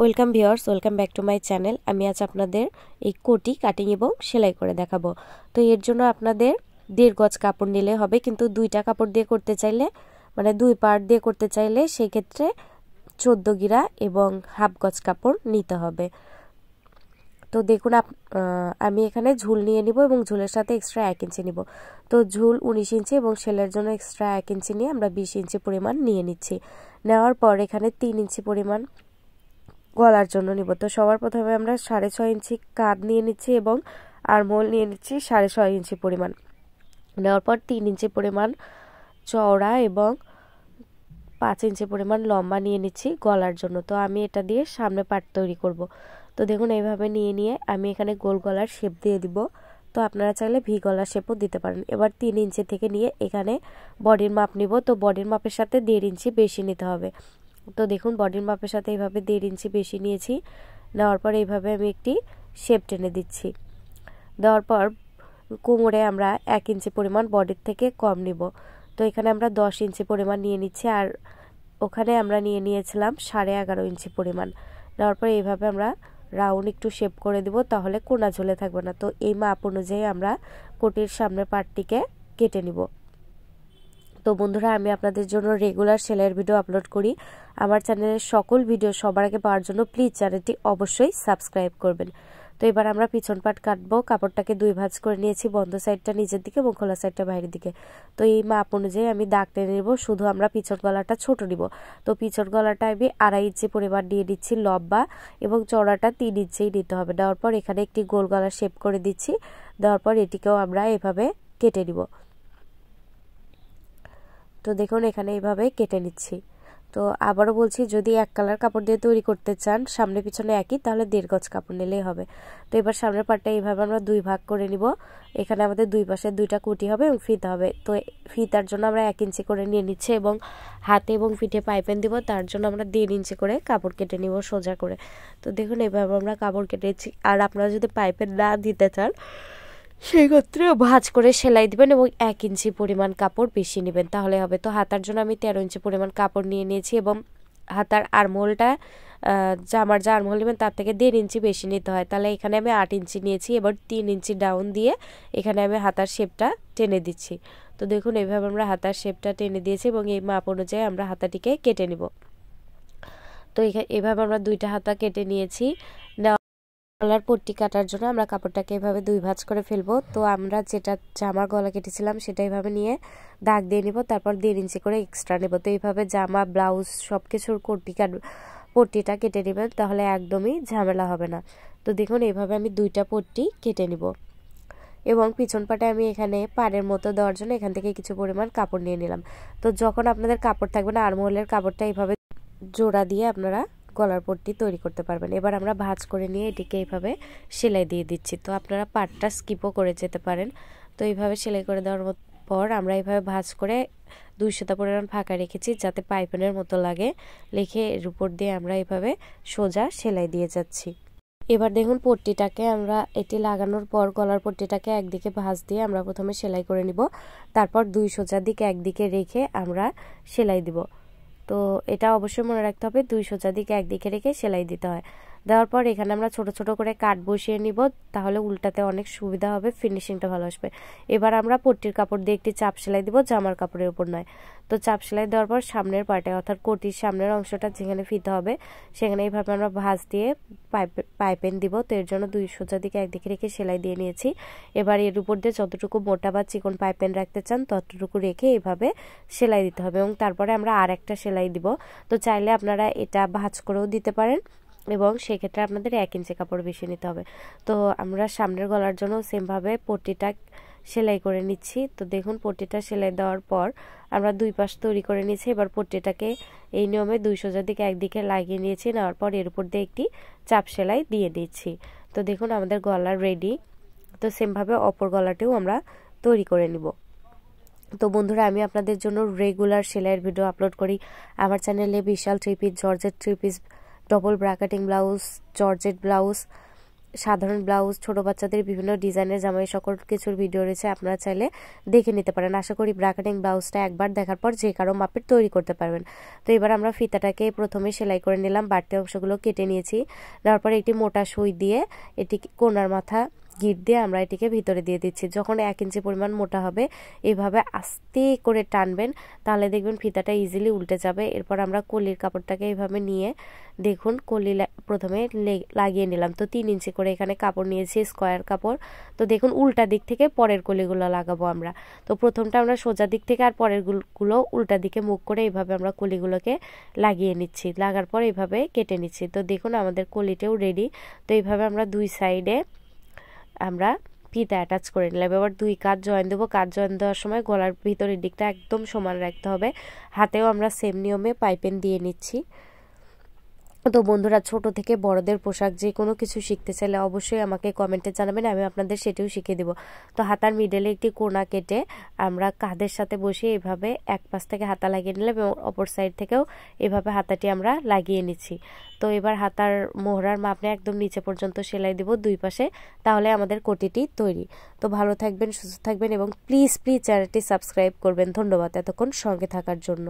welcome viewers welcome back to my channel আমি আজ আপনাদের এই কোটি কাটিং এবং সেলাই করে দেখাবো তো এর জন্য আপনাদের দেড় গজ কাপড় নিলে হবে কিন্তু দুইটা কাপড় দিয়ে করতে চাইলে মানে দুই পার্ট দিয়ে করতে চাইলে সেক্ষেত্রে চোদ্দো গিরা এবং হাফ গজ কাপড় নিতে হবে তো দেখুন আপ আমি এখানে ঝুল নিয়ে নিব এবং ঝুলের সাথে এক্সট্রা এক ইঞ্চি নিব তো ঝুল উনিশ ইঞ্চি এবং সেলের জন্য এক্সট্রা এক ইঞ্চি নিয়ে আমরা বিশ ইঞ্চি পরিমাণ নিয়ে নিচ্ছি নেওয়ার পর এখানে তিন ইঞ্চি পরিমাণ গলার জন্য নিব তো সবার প্রথমে আমরা সাড়ে ছয় ইঞ্চি কাঁধ নিয়ে নিচ্ছি এবং আরমোল নিয়ে নিচ্ছি সাড়ে ছয় ইঞ্চি পরিমাণ নেওয়ার পর তিন ইঞ্চি পরিমাণ চওড়া এবং পাঁচ ইঞ্চি পরিমাণ লম্বা নিয়ে নিচ্ছি গলার জন্য তো আমি এটা দিয়ে সামনে পাট তৈরি করব তো দেখুন এইভাবে নিয়ে নিয়ে আমি এখানে গোল গলার শেপ দিয়ে দিব তো আপনারা চাইলে ভি গলার শেপও দিতে পারেন এবার তিন ইঞ্চি থেকে নিয়ে এখানে বডির মাপ নিব তো বডির মাপের সাথে দেড় ইঞ্চি বেশি নিতে হবে তো দেখুন বডির মাপের সাথে এইভাবে দেড় ইঞ্চি বেশি নিয়েছি নেওয়ার পর এইভাবে আমি একটি শেপ টেনে দিচ্ছি দেওয়ার পর কোমরে আমরা এক ইঞ্চি পরিমাণ বডির থেকে কম নিব তো এখানে আমরা দশ ইঞ্চি পরিমাণ নিয়ে নিচ্ছি আর ওখানে আমরা নিয়ে নিয়েছিলাম সাড়ে এগারো ইঞ্চি পরিমাণ নেওয়ার পর এইভাবে আমরা রাউন্ড একটু শেপ করে দিব তাহলে কোনা ঝুলে থাকবে না তো এই মাপ অনুযায়ী আমরা কোটির সামনের পাটটিকে কেটে নিব তো বন্ধুরা আমি আপনাদের জন্য রেগুলার সেলাইয়ের ভিডিও আপলোড করি আমার চ্যানেলের সকল ভিডিও সবার আগে পাওয়ার জন্য প্লিজ চ্যানেলটি অবশ্যই সাবস্ক্রাইব করবেন তো এবার আমরা পিছন পাট কাটবো কাপড়টাকে দুই ভাঁজ করে নিয়েছি বন্ধ সাইডটা নিজের দিকে এবং খোলা সাইডটা বাইরের দিকে তো এই মাপ অনুযায়ী আমি দাগ টেনে নেবো শুধু আমরা পিছন গলাটা ছোট নিব তো পিছন গলাটা আমি আড়াই ইঞ্চি পরিমাণ নিয়ে নিচ্ছি লম্বা এবং চড়াটা তিন ইঞ্চেই নিতে হবে দেওয়ার পর এখানে একটি গোল গলা শেপ করে দিচ্ছি দেওয়ার পর এটিকেও আমরা এভাবে কেটে নিব তো দেখুন এখানে এইভাবে কেটে নিচ্ছি তো আবারও বলছি যদি এক কালার কাপড় দিয়ে তৈরি করতে চান সামনে পিছনে একই তাহলে দেড় গজ কাপড় নিলেই হবে তো এবার সামনের পাটটা এইভাবে আমরা দুই ভাগ করে নিব এখানে আমাদের দুই পাশে দুইটা কুটি হবে এবং ফিতে হবে তো ফিতার জন্য আমরা এক ইঞ্চি করে নিয়ে নিচ্ছি এবং হাতে এবং ফিটে পাইপেন দিব তার জন্য আমরা দেড় ইঞ্চি করে কাপড় কেটে নিব সোজা করে তো দেখুন এইভাবে আমরা কাপড় কেটেছি আর আপনারা যদি পাইপেন না দিতে চান সেই সেক্ষেত্রেও ভাঁজ করে সেলাই দিবেন এবং এক ইঞ্চি পরিমাণ কাপড় বেশি নেবেন তাহলে হবে তো হাতার জন্য আমি তেরো ইঞ্চি পরিমাণ কাপড় নিয়ে নিয়েছি এবং হাতার আরমোলটা জামার যা আরমোল নেবেন তার থেকে দেড় ইঞ্চি বেশি নিতে হয় তাহলে এখানে আমি আট ইঞ্চি নিয়েছি এবার তিন ইঞ্চি ডাউন দিয়ে এখানে আমি হাতার শেপটা টেনে দিচ্ছি তো দেখুন এইভাবে আমরা হাতার শেপটা টেনে দিয়েছি এবং এই মাপ অনুযায়ী আমরা হাতাটিকে কেটে নিব তো এভাবে আমরা দুইটা হাতা কেটে নিয়েছি গলার পট্টি কাটার জন্য আমরা কাপড়টাকে এভাবে দুই ভাঁজ করে ফেলবো তো আমরা যেটা জামা গলা কেটেছিলাম সেটা এভাবে নিয়ে দাগ দিয়ে নিব তারপর দেড় ইঞ্চি করে এক্সট্রা নেব তো এইভাবে জামা ব্লাউজ সব কিছুর পট্টি কাট পট্টিটা কেটে নেবেন তাহলে একদমই ঝামেলা হবে না তো দেখুন এইভাবে আমি দুইটা পট্টি কেটে নিব এবং পিছন পাটে আমি এখানে পাড়ের মতো দেওয়ার জন্য এখান থেকে কিছু পরিমাণ কাপড় নিয়ে নিলাম তো যখন আপনাদের কাপড় থাকবে না আর্মহোলের কাপড়টা এইভাবে জোড়া দিয়ে আপনারা গলার পট্টি তৈরি করতে পারবেন এবার আমরা ভাঁজ করে নিয়ে এটিকে এইভাবে সেলাই দিয়ে দিচ্ছি তো আপনারা পাটটা স্কিপও করে যেতে পারেন তো এইভাবে সেলাই করে দেওয়ার পর আমরা এইভাবে ভাঁজ করে দুই শতা পরিমাণ ফাঁকা রেখেছি যাতে পাইপেনের মতো লাগে লেখে এর উপর দিয়ে আমরা এভাবে সোজা সেলাই দিয়ে যাচ্ছি এবার দেখুন পট্টিটাকে আমরা এটি লাগানোর পর গলার পট্টিটাকে একদিকে ভাঁজ দিয়ে আমরা প্রথমে সেলাই করে নিব তারপর দুই সোজা দিকে একদিকে রেখে আমরা সেলাই দিব তো এটা অবশ্যই মনে রাখতে হবে দুই সোজা দিকে একদিকে রেখে সেলাই দিতে হয় দেওয়ার পর এখানে আমরা ছোট ছোট করে কাট বসিয়ে নিব তাহলে উল্টাতে অনেক সুবিধা হবে ফিনিশিংটা ভালো আসবে এবার আমরা পট্টির কাপড় দিয়ে একটি চাপ সেলাই দিব জামার কাপড়ের উপর নয় তো চাপ সেলাই দেওয়ার পর সামনের পাটে অর্থাৎ কোটির সামনের অংশটা যেখানে ফিতে হবে সেখানে এইভাবে আমরা ভাঁজ দিয়ে পাইপে পাইপেন দিব তো এর জন্য দুই সোজা দিকে একদিকে রেখে সেলাই দিয়ে নিয়েছি এবার এর উপর দিয়ে যতটুকু মোটা বা চিকন পাইপেন রাখতে চান ততটুকু রেখে এইভাবে সেলাই দিতে হবে এবং তারপরে আমরা আর একটা সেলাই দিব তো চাইলে আপনারা এটা ভাঁজ করেও দিতে পারেন এবং সেক্ষেত্রে আপনাদের এক ইঞ্চি কাপড় বেশি নিতে হবে তো আমরা সামনের গলার জন্য সেমভাবে পট্টিটা সেলাই করে নিচ্ছি তো দেখুন পট্টিটা সেলাই দেওয়ার পর আমরা দুই পাশ তৈরি করে নিয়েছি এবার পট্টিটাকে এই নিয়মে দুই সোজার দিকে একদিকে লাগিয়ে নিয়েছি নেওয়ার পর এর উপর দিয়ে একটি চাপ সেলাই দিয়ে দিচ্ছি তো দেখুন আমাদের গলা রেডি তো সেমভাবে অপর গলাটিও আমরা তৈরি করে নিব তো বন্ধুরা আমি আপনাদের জন্য রেগুলার সেলাইয়ের ভিডিও আপলোড করি আমার চ্যানেলে বিশাল থ্রি পিস জর্জের থ্রি পিস ডবল ব্রাকেটিং ব্লাউজ জর্জেট ব্লাউজ সাধারণ ব্লাউজ ছোট বাচ্চাদের বিভিন্ন ডিজাইনের জামাই সকল কিছুর ভিডিও রয়েছে আপনারা চাইলে দেখে নিতে পারেন আশা করি ব্রাকেটিং ব্লাউজটা একবার দেখার পর যে কারো মাপের তৈরি করতে পারবেন তো এবার আমরা ফিতাটাকে প্রথমে সেলাই করে নিলাম বাড়তি অংশগুলো কেটে নিয়েছি নেওয়ার পর একটি মোটা সুই দিয়ে এটি কোনার মাথা গিট দিয়ে আমরা এটিকে ভিতরে দিয়ে দিচ্ছি যখন এক ইঞ্চি পরিমাণ মোটা হবে এভাবে আস্তে করে টানবেন তাহলে দেখবেন ফিতাটা ইজিলি উল্টে যাবে এরপর আমরা কলির কাপড়টাকে এইভাবে নিয়ে দেখুন কলি প্রথমে লাগিয়ে নিলাম তো তিন ইঞ্চি করে এখানে কাপড় নিয়েছি স্কোয়ার কাপড় তো দেখুন উল্টা দিক থেকে পরের কলিগুলো লাগাবো আমরা তো প্রথমটা আমরা সোজা দিক থেকে আর পরের গুলো উল্টা দিকে মুখ করে এইভাবে আমরা কলিগুলোকে লাগিয়ে নিচ্ছি লাগার পর এইভাবে কেটে নিচ্ছি তো দেখুন আমাদের কলিটাও রেডি তো এইভাবে আমরা দুই সাইডে আমরা ফিতে অ্যাটাচ করে নিলাম এবার দুই কাজ জয়েন দেবো কাজ জয়েন দেওয়ার সময় গলার ভিতরের দিকটা একদম সমান রাখতে হবে হাতেও আমরা সেম নিয়মে পাইপেন দিয়ে নিচ্ছি তো বন্ধুরা ছোট থেকে বড়দের পোশাক যে কোনো কিছু শিখতে চাইলে অবশ্যই আমাকে কমেন্টে জানাবেন আমি আপনাদের সেটিও শিখিয়ে দিব তো হাতার মিডেলে একটি কোনা কেটে আমরা কাঁধের সাথে বসে এভাবে এক পাশ থেকে হাতা লাগিয়ে নিলাম এবং অপর সাইড থেকেও এভাবে হাতাটি আমরা লাগিয়ে নিচ্ছি তো এবার হাতার মোহরার মাপনে একদম নিচে পর্যন্ত সেলাই দিব দুই পাশে তাহলে আমাদের কোটিটি তৈরি তো ভালো থাকবেন সুস্থ থাকবেন এবং প্লিজ প্লিজ চ্যানেলটি সাবস্ক্রাইব করবেন ধন্যবাদ এতক্ষণ সঙ্গে থাকার জন্য